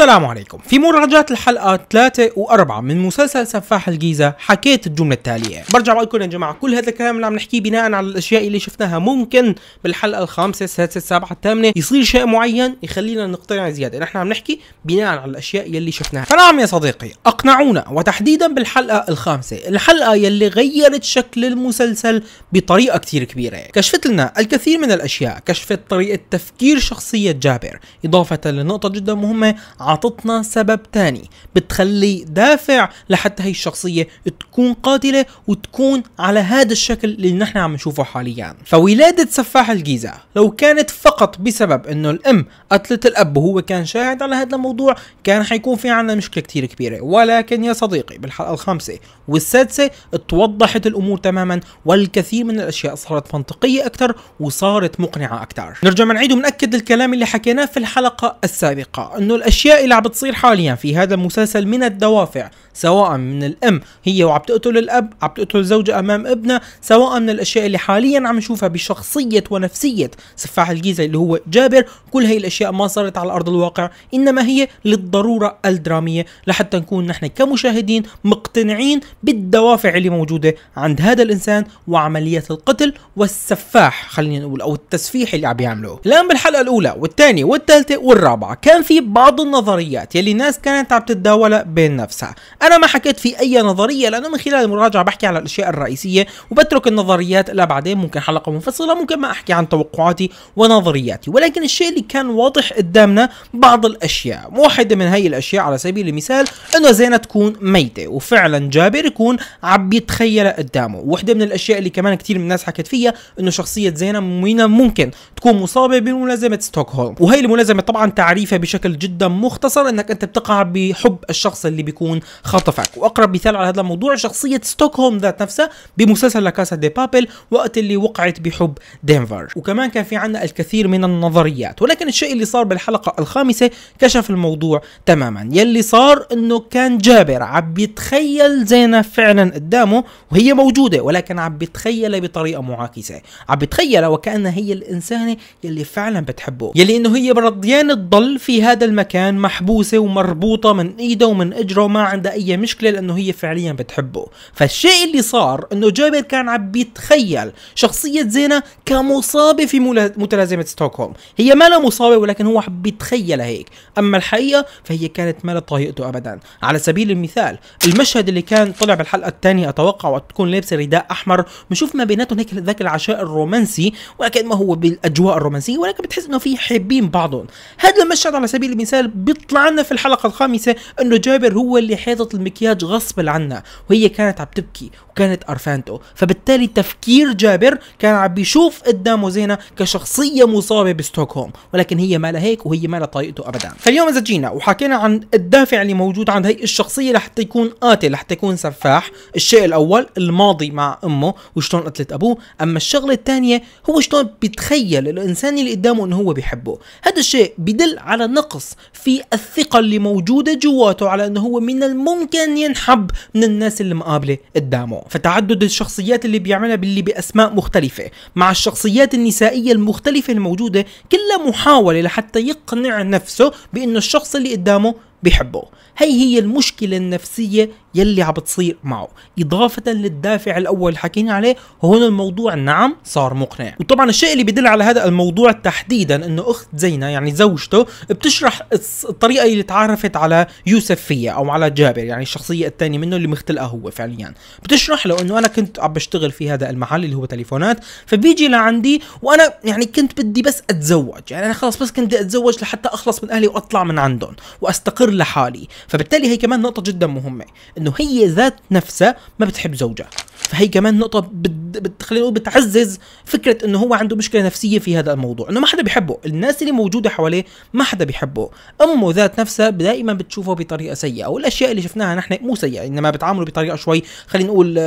السلام عليكم في مراجعات الحلقة 3 و4 من مسلسل سفاح الجيزة حكيت الجملة التالية برجع بقول لكم يا جماعة كل هذا الكلام اللي عم نحكيه بناء على الأشياء اللي شفناها ممكن بالحلقة الخامسة السادسة السابعة الثامنة يصير شيء معين يخلينا نقتنع زيادة نحن عم نحكي بناء على الأشياء يلي شفناها فنعم يا صديقي أقنعونا وتحديدا بالحلقة الخامسة الحلقة يلي غيرت شكل المسلسل بطريقة كثير كبيرة كشفت لنا الكثير من الأشياء كشفت طريقة تفكير شخصية جابر إضافة لنقطة جدا مهمة أعطتنا سبب تاني بتخلي دافع لحتى هي الشخصية تكون قاتلة وتكون على هذا الشكل اللي نحن عم نشوفه حاليا فولادة سفاح الجيزة لو كانت فقط بسبب انه الام قتلت الاب وهو كان شاهد على هذا الموضوع كان حيكون في عندنا مشكلة كتير كبيرة ولكن يا صديقي بالحلقة الخامسة والسادسة توضحت الامور تماما والكثير من الاشياء صارت منطقية اكثر وصارت مقنعة اكثر نرجع منعيد ومنأكد الكلام اللي حكيناه في الحلقة السابقة انه الاشياء اللي عم بتصير حاليا في هذا المسلسل من الدوافع سواء من الام هي وعم تقتل الاب عم تقتل زوجها امام ابنها سواء من الاشياء اللي حاليا عم نشوفها بشخصيه ونفسيه سفاح الجيزه اللي هو جابر كل هي الاشياء ما صارت على ارض الواقع انما هي للضروره الدراميه لحتى نكون نحن كمشاهدين مقتنعين بالدوافع اللي موجوده عند هذا الانسان وعمليه القتل والسفاح خلينا نقول او التسفيح اللي عم يعملوه الان بالحلقه الاولى والثانيه والثالثه والرابعه كان في بعض النظر النظريات يلي الناس كانت عم تتداولها بين نفسها انا ما حكيت في اي نظريه لانه من خلال المراجعه بحكي على الاشياء الرئيسيه وبترك النظريات لبعدين ممكن حلقه منفصله ممكن ما احكي عن توقعاتي ونظرياتي ولكن الشيء اللي كان واضح قدامنا بعض الاشياء واحده من هي الاشياء على سبيل المثال انه زينه تكون ميته وفعلا جابر يكون عم بيتخيل قدامه وحده من الاشياء اللي كمان كثير من الناس حكت فيها انه شخصيه زينه ممكن تكون مصابه بملازمه ستوكهولم وهي الملازمه طبعا تعريفها بشكل جدا مختلف بمختصر انك انت بتقع بحب الشخص اللي بيكون خاطفك واقرب مثال على هذا الموضوع شخصيه ستوكهولم ذات نفسها بمسلسل لاكاسا دي بابل وقت اللي وقعت بحب دينفر وكمان كان في عنا الكثير من النظريات ولكن الشيء اللي صار بالحلقه الخامسه كشف الموضوع تماما يلي صار انه كان جابر عم بيتخيل زينب فعلا قدامه وهي موجوده ولكن عم بيتخيلها بطريقه معاكسه عم بيتخيلها وكانها هي الانسانه يلي فعلا بتحبه يلي انه هي رضيانه تضل في هذا المكان محبوسه ومربوطه من ايده ومن اجره وما عندها اي مشكله لانه هي فعليا بتحبه فالشيء اللي صار انه جابر كان عم بيتخيل شخصيه زينه كمصابه في متلازمه ستوكهولم هي ما لها مصابه ولكن هو عم بيتخيلها هيك اما الحقيقه فهي كانت ما طايقته ابدا على سبيل المثال المشهد اللي كان طلع بالحلقه الثانيه اتوقع وتكون لابسه رداء احمر بنشوف ما بيناتهم هيك ذاك العشاء الرومانسي ولكن ما هو بالاجواء الرومانسيه ولكن بتحس انه في حابين بعضهم هذا المشهد على سبيل المثال بيطلع لنا في الحلقه الخامسه انه جابر هو اللي حيطط المكياج غصب عنها وهي كانت عم تبكي وكانت قرفانته فبالتالي تفكير جابر كان عم بيشوف قدامه زينه كشخصيه مصابه بستوكهولم ولكن هي ما هيك وهي ما طايقته ابدا فاليوم اذا جينا وحكينا عن الدافع اللي موجود عند هي الشخصيه لحتى يكون قاتل لحتى يكون سفاح الشيء الاول الماضي مع امه وشلون قتلت ابوه اما الشغله الثانيه هو شلون بيتخيل الانسان اللي قدامه انه هو بيحبه هذا الشيء بدل على نقص في الثقه اللي موجوده جواته على انه هو من الممكن ينحب من الناس اللي مقابله قدامه فتعدد الشخصيات اللي بيعملها باللي باسماء مختلفه مع الشخصيات النسائيه المختلفه الموجوده كلها محاوله لحتى يقنع نفسه بانه الشخص اللي قدامه بيحبه هي هي المشكلة النفسية يلي عم بتصير معه إضافة للدافع الأول حكينا عليه هون الموضوع نعم صار مقنع وطبعا الشيء اللي بيدل على هذا الموضوع تحديدا أنه أخت زينة يعني زوجته بتشرح الطريقة اللي تعرفت على يوسف فيها أو على جابر يعني الشخصية الثانية منه اللي مختلقة هو فعليا بتشرح له أنه أنا كنت عم بشتغل في هذا المحل اللي هو تليفونات فبيجي لعندي وأنا يعني كنت بدي بس أتزوج يعني أنا خلص بس كنت أتزوج لحتى أخلص من أهلي وأطلع من عندهم وأستقر أنظر لحالي فبالتالي هي كمان نقطة جدا مهمة انه هي ذات نفسها ما بتحب زوجها فهي كمان نقطة بت... خلينا نقول بتعزز فكرة انه هو عنده مشكلة نفسية في هذا الموضوع، انه ما حدا بيحبه، الناس اللي موجودة حواليه ما حدا بيحبه، امه ذات نفسها دائما بتشوفه بطريقة سيئة، والاشياء اللي شفناها نحن مو سيئة، انما بتعامله بطريقة شوي خلينا نقول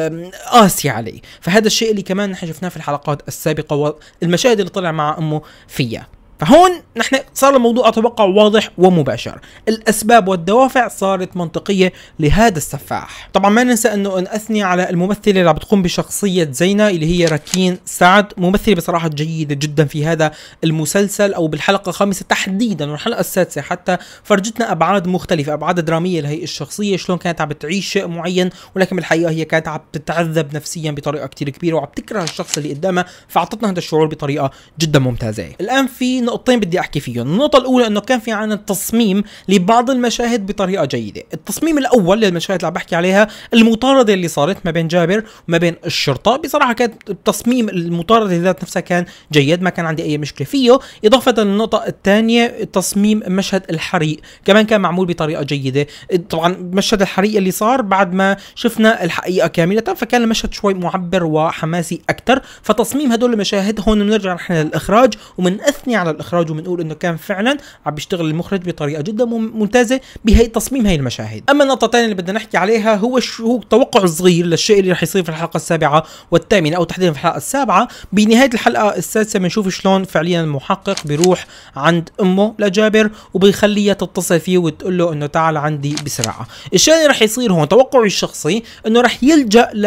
قاسية عليه، فهذا الشيء اللي كمان نحن شفناه في الحلقات السابقة والمشاهد اللي طلع مع امه فيها. فهون نحن صار الموضوع اتوقع واضح ومباشر، الاسباب والدوافع صارت منطقيه لهذا السفاح. طبعا ما ننسى انه ان اثني على الممثله اللي عم بتقوم بشخصيه زينه اللي هي راكين سعد، ممثله بصراحه جيده جدا في هذا المسلسل او بالحلقه الخامسه تحديدا والحلقه السادسه حتى فرجتنا ابعاد مختلفه، ابعاد دراميه لهي الشخصيه، شلون كانت عم بتعيش شيء معين ولكن بالحقيقه هي كانت عم تتعذب نفسيا بطريقه كثير كبيره وعم تكره الشخص اللي قدامها، فاعطتنا هذا الشعور بطريقه جدا ممتازه. الان في نقطتين بدي احكي فيهم، النقطة الأولى إنه كان في عنا تصميم لبعض المشاهد بطريقة جيدة، التصميم الأول للمشاهد اللي عم بحكي عليها المطاردة اللي صارت ما بين جابر وما بين الشرطة، بصراحة كانت تصميم المطاردة ذات نفسها كان جيد، ما كان عندي أي مشكلة فيه، إضافة للنقطة الثانية تصميم مشهد الحريق، كمان كان معمول بطريقة جيدة، طبعا مشهد الحريق اللي صار بعد ما شفنا الحقيقة كاملة، فكان المشهد شوي معبر وحماسي أكثر، فتصميم هدول المشاهد هون بنرجع نحن للإخراج وبنأثني على اشتغل اخراجه بنقول انه كان فعلا عم بيشتغل المخرج بطريقه جدا ممتازه بهي تصميم هي المشاهد اما النقطه الثانيه اللي بدنا نحكي عليها هو هو توقع صغير للشيء اللي رح يصير في الحلقه السابعه والثامنه او تحديدا في الحلقه السابعه بنهايه الحلقه السادسه بنشوف شلون فعليا المحقق بيروح عند امه لجابر وبيخليها تتصل فيه وتقول له انه تعال عندي بسرعه الشيء اللي رح يصير هون توقعي الشخصي انه رح يلجا ل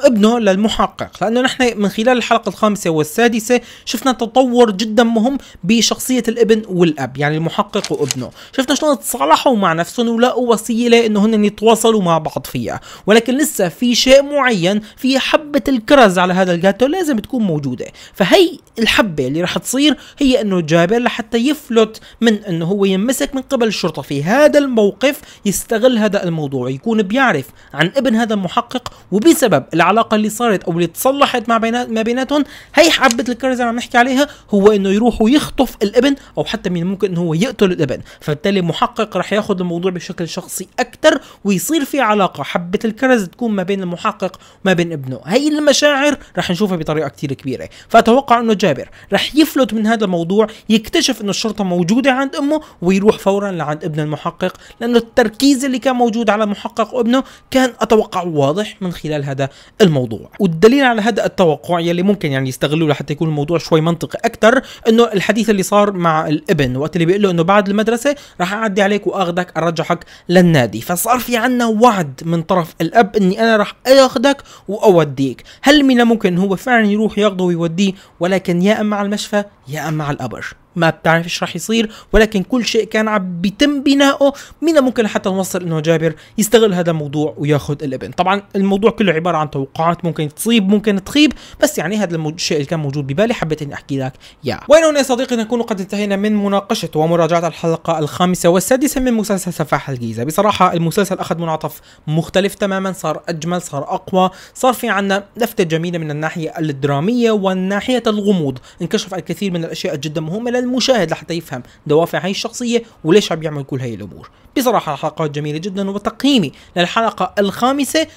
ابنه للمحقق لانه نحن من خلال الحلقه الخامسه والسادسه شفنا تطور جدا مهم بشخصيه الابن والاب يعني المحقق وابنه شفنا شلون تصالحوا مع نفسهم ولاقوا وسيله انه هن يتواصلوا مع بعض فيها ولكن لسه في شيء معين في حبه الكرز على هذا الجاتو لازم تكون موجوده فهي الحبه اللي رح تصير هي انه جابر لحتى يفلت من انه هو يمسك من قبل الشرطه في هذا الموقف يستغل هذا الموضوع يكون بيعرف عن ابن هذا المحقق وبسبب العلاقه اللي صارت او اللي تصلحت مع بينات ما بيناتهم هي حبه الكرز اللي عم نحكي عليها هو انه يروح ويخطف الابن او حتى من ممكن انه هو يقتل الابن فبالتالي محقق رح ياخذ الموضوع بشكل شخصي اكثر ويصير في علاقه حبه الكرز تكون ما بين المحقق وما بين ابنه هي المشاعر رح نشوفها بطريقه كثير كبيره فاتوقع انه جابر رح يفلت من هذا الموضوع يكتشف انه الشرطه موجوده عند امه ويروح فورا لعند ابن المحقق لانه التركيز اللي كان موجود على محقق وابنه كان اتوقع واضح من خلال هذا الموضوع والدليل على هذا التوقع يلي ممكن يعني يستغلوه لحتى يكون الموضوع شوي منطقي اكثر انه الحديث اللي صار مع الابن وقت اللي بيقول له انه بعد المدرسه راح اعدي عليك واخذك ارجحك للنادي فصار في عنا وعد من طرف الاب اني انا راح اخذك واوديك هل من الممكن هو فعلا يروح ياخذه ويوديه ولكن يا اما على المشفى يا اما على القبر ما بتعرف راح يصير ولكن كل شيء كان عم بيتم بنائه من ممكن حتى نوصل انه جابر يستغل هذا الموضوع وياخذ الابن طبعا الموضوع كله عباره عن توقعات ممكن تصيب ممكن تخيب بس يعني هذا الشيء اللي كان موجود ببالي حبيت اني احكي لك اياه وين هنا يا صديقي نكون قد انتهينا من مناقشه ومراجعه الحلقه الخامسه والسادسه من مسلسل سفاح الجيزه بصراحه المسلسل اخذ منعطف مختلف تماما صار اجمل صار اقوى صار في عنا لفته جميله من الناحيه الدراميه والناحيه الغموض انكشف الكثير من الاشياء الجدا مهمه المشاهد لحتى يفهم دوافع هاي الشخصية وليش عم يعمل كل هاي الأمور بصراحة حلقات جميلة جدا وتقييمي للحلقة الخامسة 8.5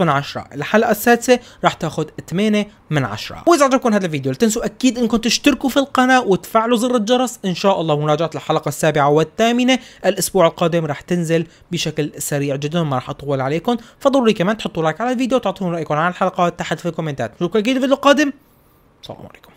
من 10 الحلقة السادسة راح تاخذ 8 من 10 وإذا عجبكم هذا الفيديو لا تنسوا أكيد أنكم تشتركوا في القناة وتفعلوا زر الجرس إن شاء الله مراجعة الحلقة السابعة والثامنة الأسبوع القادم راح تنزل بشكل سريع جدا ما راح أطول عليكم فضروري كمان تحطوا لايك على الفيديو وتعطونا رأيكم عن الحلقة تحت في الكومنتات نشوفكم أكيد في الفيديو القادم السلام عليكم